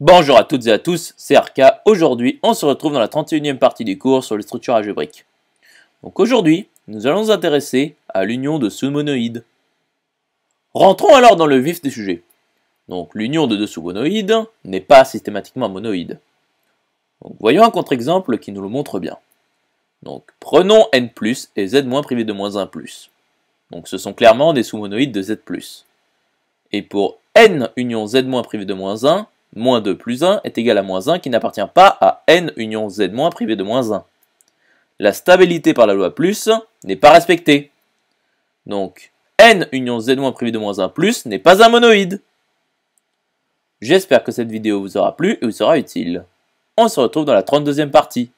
Bonjour à toutes et à tous, c'est Arca. Aujourd'hui, on se retrouve dans la 31e partie du cours sur les structures algébriques. Donc aujourd'hui, nous allons nous intéresser à l'union de sous-monoïdes. Rentrons alors dans le vif du sujet. Donc l'union de deux sous-monoïdes n'est pas systématiquement monoïde. voyons un contre-exemple qui nous le montre bien. Donc prenons n et z privé de moins 1 Donc ce sont clairement des sous-monoïdes de z Et pour n union z privé de moins 1, moins 2 plus 1 est égal à moins 1 qui n'appartient pas à n union z- moins privé de moins 1. La stabilité par la loi plus n'est pas respectée. Donc n union z- moins privé de moins 1 plus n'est pas un monoïde. J'espère que cette vidéo vous aura plu et vous sera utile. On se retrouve dans la 32e partie.